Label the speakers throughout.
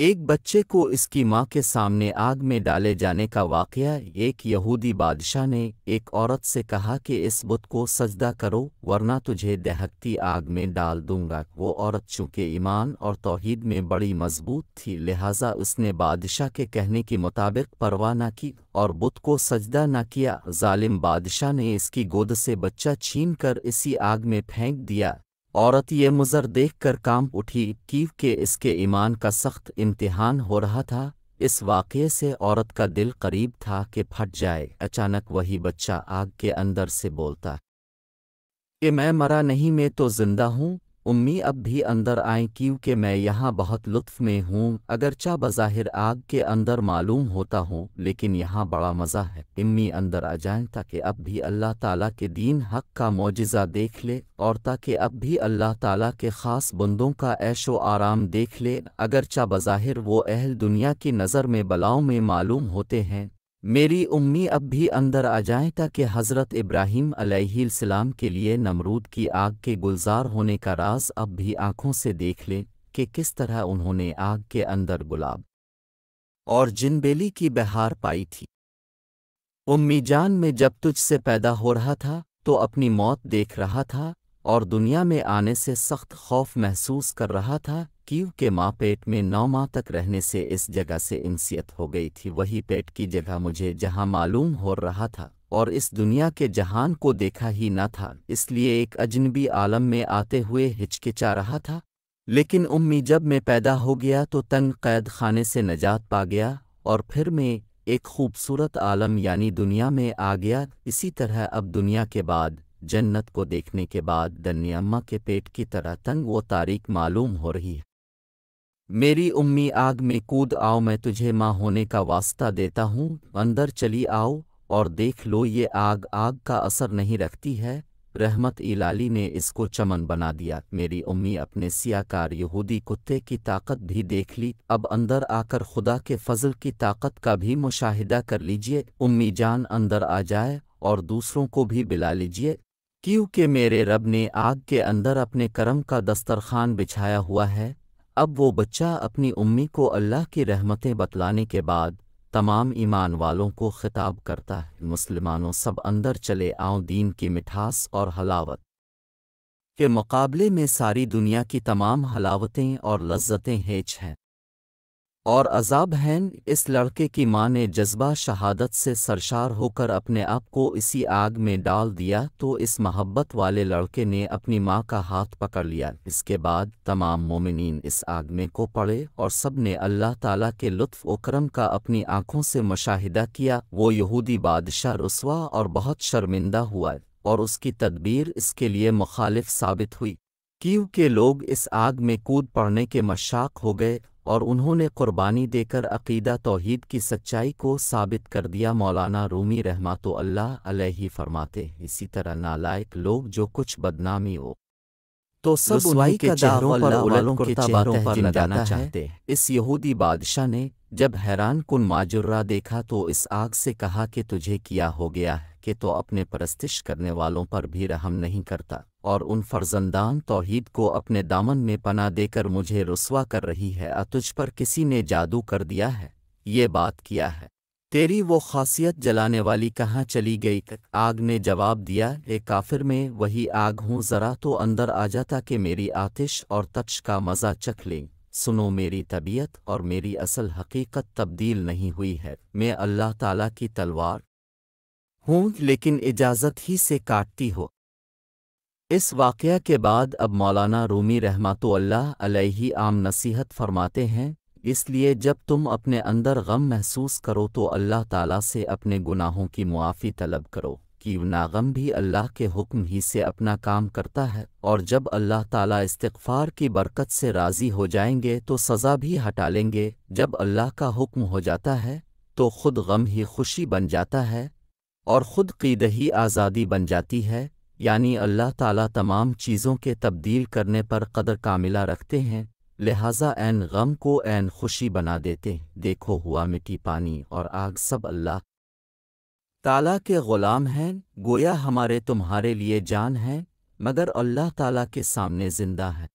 Speaker 1: एक बच्चे को इसकी माँ के सामने आग में डाले जाने का वाकया एक यहूदी बादशाह ने एक औरत से कहा कि इस बुत को सजदा करो वरना तुझे दहकती आग में डाल दूंगा वो औरत चूंकि ईमान और तौहीद में बड़ी मजबूत थी लिहाजा उसने बादशाह के कहने के मुताबिक परवाह न की और बुत को सजदा न किया जालिम बादशाह ने इसकी गोद से बच्चा छीन कर इसी आग में फेंक दिया औरत ये मुजर देख कर काम उठी कि के इसके ईमान का सख्त इम्तिहान हो रहा था इस वाक़े से औरत का दिल करीब था कि फट जाए अचानक वही बच्चा आग के अंदर से बोलता कि मैं मरा नहीं मैं तो जिंदा हूँ उम्मी अब भी अंदर आए क्योंकि मैं यहाँ बहुत लुत्फ में हूँ अगरचा बज़ाहिर आग के अंदर मालूम होता हूँ लेकिन यहाँ बड़ा मज़ा है इम्मी अंदर आ जाए ताकि अब भी अल्लाह ताला के दीन हक का मुजजा देख ले और ताकि अब भी अल्लाह ताला के ख़ास बंदों का ऐशो आराम देख ले अगरचा बज़ाहिर वो अहल दुनिया की नज़र में बलाओं में मालूम होते हैं मेरी उम्मी अब भी अंदर आ जाए ताकि हज़रत इब्राहिम अलैहिस्सलाम के लिए नमरूद की आग के गुलजार होने का राज अब भी आँखों से देख लें कि किस तरह उन्होंने आग के अंदर गुलाब और जिनबेली की बहार पाई थी उम्मी जान में जब तुझसे पैदा हो रहा था तो अपनी मौत देख रहा था और दुनिया में आने से सख्त खौफ महसूस कर रहा था कीव के माँ पेट में नौ माह तक रहने से इस जगह से इंसियत हो गई थी वही पेट की जगह मुझे जहाँ मालूम हो रहा था और इस दुनिया के जहान को देखा ही न था इसलिए एक अजनबी आलम में आते हुए हिचकिचा रहा था लेकिन उम्मी जब मैं पैदा हो गया तो तन कैद खाने से नजात पा गया और फिर मैं एक खूबसूरत आलम यानी दुनिया में आ गया इसी तरह अब दुनिया के बाद जन्नत को देखने के बाद दन्याम्मा के पेट की तरह तंग व तारीख मालूम हो रही है मेरी उम्मी आग में कूद आओ मैं तुझे माँ होने का वास्ता देता हूँ अंदर चली आओ और देख लो ये आग आग का असर नहीं रखती है रहमत इलाली ने इसको चमन बना दिया मेरी उम्मी अपने सियाकार यहूदी कुत्ते की ताकत भी देख ली अब अंदर आकर खुदा के फजल की ताकत का भी मुशाहिदा कर लीजिए उम्मी जान अंदर आ जाए और दूसरों को भी बिला लीजिए क्योंकि मेरे रब ने आग के अंदर अपने करम का दस्तरखान बिछाया हुआ है अब वो बच्चा अपनी उम्मी को अल्लाह की रहमतें बतलाने के बाद तमाम ईमान वालों को खिताब करता है मुसलमानों सब अंदर चले आओ दीन की मिठास और हलावत के मुकाबले में सारी दुनिया की तमाम हलावतें और लज्जतें हेच हैं और अजाब हैं इस लड़के की मां ने जज्बा शहादत से सरशार होकर अपने आप को इसी आग में डाल दिया तो इस मोहब्बत वाले लड़के ने अपनी मां का हाथ पकड़ लिया इसके बाद तमाम मोमिन इस आग में को पड़े और सब ने अल्लाह ताला के लुत्फ वक्रम का अपनी आंखों से मुशाहिदा किया वो यहूदी बादशाह रसवा और बहुत शर्मिंदा हुआ और उसकी तदबीर इसके लिए मुखालिफ साबित हुई क्योंकि के लोग इस आग में कूद पड़ने के मशाक हो गए और उन्होंने कुर्बानी देकर अकीदा तोहीद की सच्चाई को साबित कर दिया मौलाना रूमी रहमत अल्लाह फरमाते इसी तरह नालायक लोग जो कुछ बदनामी हो तो सब सुनवाई के चेहरों पर वालों के चेहरों पर लगाना चाहते इस यहूदी बादशाह ने जब हैरान कन माजुर्रा देखा तो इस आग से कहा कि तुझे किया हो गया है कि तो अपने परस्तिश करने वालों पर भी रहम नहीं करता और उन फर्जंदान तोहीद को अपने दामन में पना देकर मुझे रुसवा कर रही है अतुझ पर किसी ने जादू कर दिया है ये बात किया है तेरी वो खासियत जलाने वाली कहाँ चली गई आग ने जवाब दिया ए काफिर में वही आग हूँ ज़रा तो अंदर आ जाता कि मेरी आतिश और तक्ष का मज़ा चख लें सुनो मेरी तबीयत और मेरी असल हकीकत तब्दील नहीं हुई है मैं अल्लाह ताला की तलवार हूँ लेकिन इजाज़त ही से काटती हो इस वाक़ के बाद अब मौलाना रूमी रहमतुल्लाह आम नसीहत फरमाते हैं इसलिए जब तुम अपने अंदर गम महसूस करो तो अल्लाह ताला से अपने गुनाहों की मुआफ़ी तलब करो कि नागम भी अल्लाह के हुक्म ही से अपना काम करता है और जब अल्लाह ताला इस्तफ़ार की बरकत से राज़ी हो जाएंगे तो सज़ा भी हटा लेंगे जब अल्लाह का हुक्म हो जाता है तो खुद गम ही खुशी बन जाता है और ख़ुद कीदही आज़ादी बन जाती है यानी अल्लाह ताला तमाम चीज़ों के तब्दील करने पर कदर कामिला रखते हैं लिहाजा एन गम को एन खुशी बना देते हैं देखो हुआ मिट्टी पानी और आग सब अल्लाह ताला के ग़ुलाम हैं गोया हमारे तुम्हारे लिए जान हैं मगर अल्लाह ताला के सामने ज़िंदा है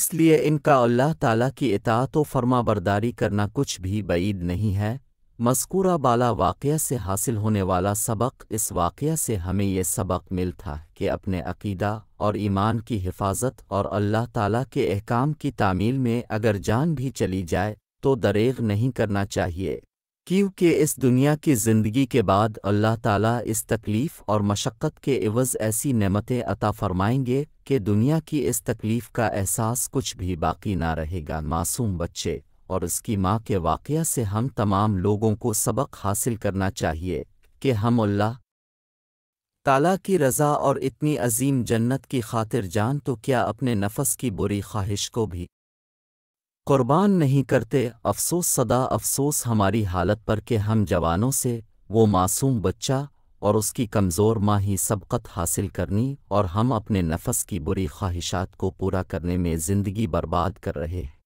Speaker 1: इसलिए इनका अल्लाह ताला की इतात व फर्मा बरदारी करना कुछ भी बईद नहीं है मस्कूरा बाला वाक़ से हासिल होने वाला सबक इस वाक़ से हमें ये सबक मिलता है कि अपने अकीदा और ईमान की हिफाजत और अल्लाह ताला के अहकाम की तामील में अगर जान भी चली जाए तो दरेग नहीं करना चाहिए क्योंकि इस दुनिया की ज़िंदगी के बाद अल्लाह ताला इस तकलीफ़ और मशक्क़त के एवज़ ऐसी नमतें अता फ़रमाएंगे कि दुनिया की इस तकलीफ़ का एहसास कुछ भी बाकी ना रहेगा मासूम बच्चे और उसकी माँ के वाक़ से हम तमाम लोगों को सबक हासिल करना चाहिए कि हम अल्लाह ताला की रज़ा और इतनी अजीम जन्नत की खातिर जान तो क्या अपने नफस की बुरी ख्वाहिश को भी कुर्बान नहीं करते अफसोस सदा अफसोस हमारी हालत पर कि हम जवानों से वो मासूम बच्चा और उसकी कमज़ोर माँ ही सबकत हासिल करनी और हम अपने नफस की बुरी ख्वाहिशात को पूरा करने में ज़िंदगी बर्बाद कर रहे हैं